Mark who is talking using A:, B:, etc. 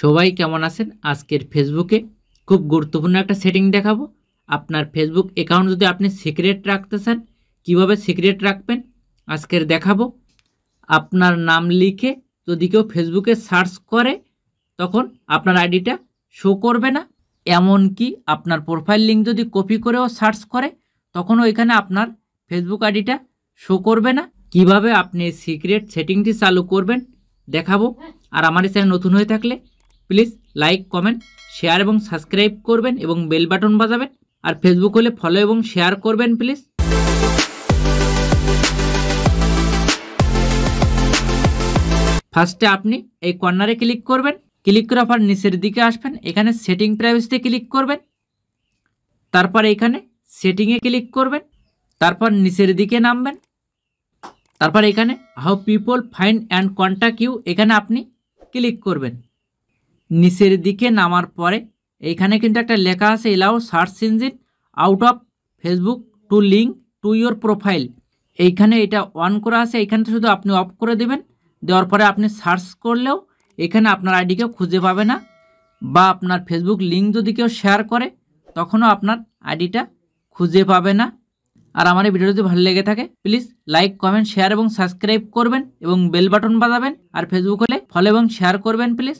A: সবাই কেমন আছেন আজকের ফেসবুকে খুব গুরুত্বপূর্ণ একটা সেটিং দেখাবো আপনার ফেসবুক অ্যাকাউন্ট যদি আপনি সিক্রেট রাখতে চান কীভাবে সিক্রেট রাখবেন আজকের দেখাবো আপনার নাম লিখে যদি কেউ ফেসবুকে সার্চ করে তখন আপনার আইডিটা শো করবে না এমনকি আপনার প্রোফাইল লিঙ্ক যদি কপি করেও সার্চ করে তখন ওইখানে আপনার ফেসবুক আইডিটা শো করবে না কিভাবে আপনি সিক্রেট সেটিংটি চালু করবেন দেখাবো আর আমার চ্যানেল নতুন হয়ে থাকলে প্লিজ লাইক কমেন্ট শেয়ার এবং সাবস্ক্রাইব করবেন এবং বেল বাটন বাজাবেন আর ফেসবুক হলে ফলো এবং শেয়ার করবেন প্লিজ ফার্স্টে আপনি এই কর্নারে ক্লিক করবেন ক্লিক করে পর নিচের দিকে আসবেন এখানে সেটিং প্রাইভেসিতে ক্লিক করবেন তারপর এখানে সেটিংয়ে ক্লিক করবেন তারপর নিচের দিকে নামবেন তারপর এখানে how people find and contact you এখানে আপনি ক্লিক করবেন নিচের দিকে নামার পরে এইখানে কিন্তু একটা লেখা আছে allow search engine out of Facebook to link to your profile এইখানে এটা অন করা আছে এইখানে শুধু আপনি অফ করে দেবেন দেওয়ার পরে আপনি সার্চ করলেও এখানে আপনার আইডিকে খুঁজে পাবে না বা আপনার ফেসবুক লিঙ্ক যদি কেউ শেয়ার করে তখনও আপনার আইডিটা খুঁজে পাবে না আর আমার এই ভিডিও যদি ভালো লেগে থাকে প্লিজ লাইক কমেন্ট শেয়ার এবং সাবস্ক্রাইব করবেন এবং বেল বাটন বাজাবেন আর ফেসবুক হলে ফলো এবং শেয়ার করবেন প্লিজ